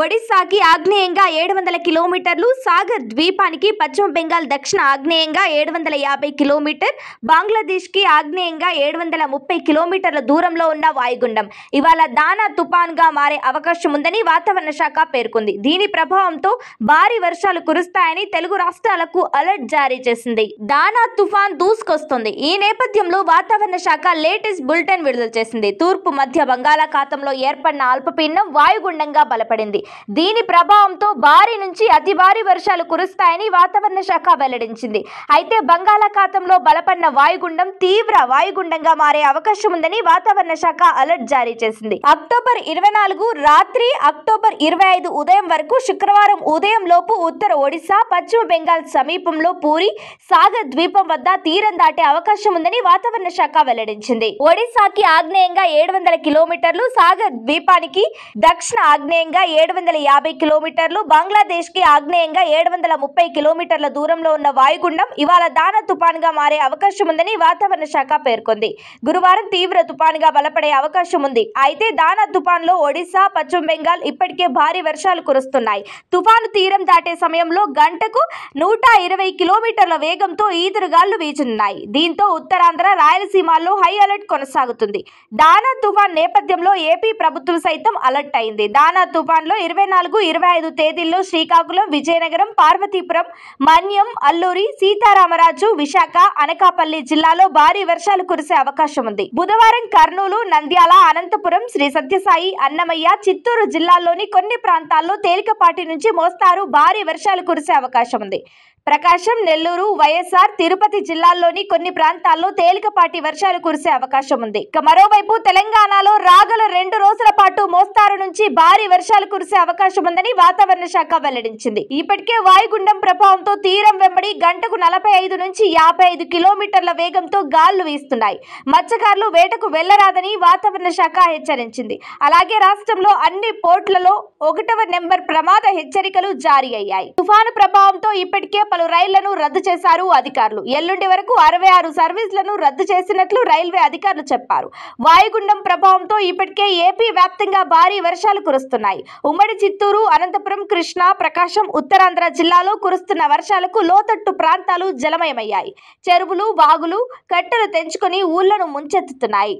ఒడిశాకి ఆగ్నేయంగా ఏడు వందల కిలోమీటర్లు సాగర్ ద్వీపానికి పశ్చిమ బెంగాల్ దక్షిణ ఆగ్నేయంగా ఏడు వందల యాభై కిలోమీటర్ బంగ్లాదేశ్కి ఆగ్నేయంగా ఏడు వందల ముప్పై కిలోమీటర్ల దూరంలో ఉన్న వాయుగుండం ఇవాళ దానా తుపాన్గా మారే అవకాశం ఉందని వాతావరణ శాఖ పేర్కొంది దీని ప్రభావంతో భారీ వర్షాలు కురుస్తాయని తెలుగు రాష్ట్రాలకు అలర్ట్ జారీ చేసింది దానా తుఫాన్ దూసుకొస్తుంది ఈ నేపథ్యంలో వాతావరణ శాఖ లేటెస్ట్ బులెటిన్ విడుదల చేసింది తూర్పు మధ్య బంగాళాఖాతంలో ఏర్పడిన అల్పపీడనం వాయుగుండంగా బలపడింది దీని ప్రభావంతో భారీ నుంచి అతి భారీ వర్షాలు కురుస్తాయని వాతావరణ శాఖ వెల్లడించింది అయితే బంగాళాఖాతంలో బలపడిన వాయుగుండం తీవ్ర వాయుగుండంగా మారే అవకాశం ఉందని వాతావరణ శాఖ అలర్ట్ జారీ చేసింది అక్టోబర్ ఇరవై నాలుగు రాత్రి అక్టోబర్ ఇరవై ఐదు ఉదయం వరకు శుక్రవారం ఉదయం లోపు ఉత్తర ఒడిశా పశ్చిమ బెంగాల్ సమీపంలో పూరి సాగర్ ద్వీపం వద్ద తీరం దాటే అవకాశం ఉందని వాతావరణ శాఖ వెల్లడించింది ఒడిశాకి ఆగ్నేయంగా ఏడు వందల కిలోమీటర్లు సాగర్ ద్వీపానికి దక్షిణ ఆగ్నేయంగా ఏడు ఏడు వందల యాభై కిలోమీటర్లు బంగ్లాదేశ్ కి ఆగ్నేయంగా ఏడు వందల ముప్పై కిలోమీటర్ల దూరంలో ఉన్న వాయుగుండం ఇవాళ దాన తుపాన్గా మారే అవకాశం ఉందని వాతావరణ శాఖ పేర్కొంది గురువారం తీవ్ర తుపాన్గా బలపడే అవకాశం ఉంది అయితే దాన తుపాన్లో ఒడిశా పశ్చిమ బెంగాల్ ఇప్పటికే భారీ వర్షాలు కురుస్తున్నాయి తుఫాను తీరం దాటే సమయంలో గంటకు నూట ఇరవై కిలోమీటర్ల వేగంతో ఈదురుగాళ్లు వీచున్నాయి దీంతో ఉత్తరాంధ్ర రాయలసీమాల్లో హై అలర్ట్ కొనసాగుతుంది దానా తుఫాన్ నేపథ్యంలో ఏపీ ప్రభుత్వం సైతం అలర్ట్ అయింది దానా తుఫాన్ నెలలో ఇరవై నాలుగు ఇరవై ఐదు తేదీల్లో శ్రీకాకుళం విజయనగరం పార్వతీపురం మన్యం అల్లూరి సీతారామరాజు విశాఖ అనకాపల్లి జిల్లాలో భారీ వర్షాలు కురిసే అవకాశం ఉంది బుధవారం కర్నూలు నంద్యాల అనంతపురం శ్రీ సత్యసాయి అన్నమయ్య చిత్తూరు జిల్లాల్లోని కొన్ని ప్రాంతాల్లో తేలికపాటి నుంచి మోస్తారు భారీ వర్షాలు కురిసే అవకాశం ఉంది ప్రకాశం నెల్లూరు వైఎస్ఆర్ తిరుపతి జిల్లాల్లోని కొన్ని ప్రాంతాల్లో తేలికపాటి వర్షాలు కురిసే అవకాశం ఉంది ఇక మరోవైపు తెలంగాణలో రాగల రెండు రోజుల పాటు మోస్తారు నుంచి భారీ వర్షాలు కురిసే అవకాశం ఉందని వాతావరణ శాఖ వెల్లడించింది ఇప్పటికే వాయుగుండం ప్రభావంతో తీరం వెంబడి గంటకు నలభై ఐదు నుంచి యాభై ఐదు కిలోమీటర్ల వేగంతో గాళ్లు వీస్తున్నాయి మత్స్యకారులు వేటకు వెళ్లరాదని వాతావరణ శాఖ హెచ్చరించింది అలాగే రాష్ట్రంలో అన్ని పోర్టులలో ఒకటవ నెంబర్ ప్రమాద హెచ్చరికలు జారీ అయ్యాయి తుఫాను ప్రభావంతో ఇప్పటికే పలు రైళ్లను రద్దు చేశారు అధికారులు ఎల్లుండి వరకు అరవై ఆరు సర్వీసులను రద్దు చేసినట్లు రైల్వే అధికారులు చెప్పారు వాయుగుండం ప్రభావంతో ఇప్పటికే ఏపీ వ్యాప్తంగా భారీ వర్షాలు కురుస్తున్నాయి ఉమ్మడి చిత్తూరు అనంతపురం కృష్ణా ప్రకాశం ఉత్తరాంధ్ర జిల్లాలో కురుస్తున్న వర్షాలకు లోతట్టు ప్రాంతాలు జలమయమయ్యాయి చెరువులు వాగులు కట్టెలు తెంచుకుని ఊళ్లను ముంచెత్తుతున్నాయి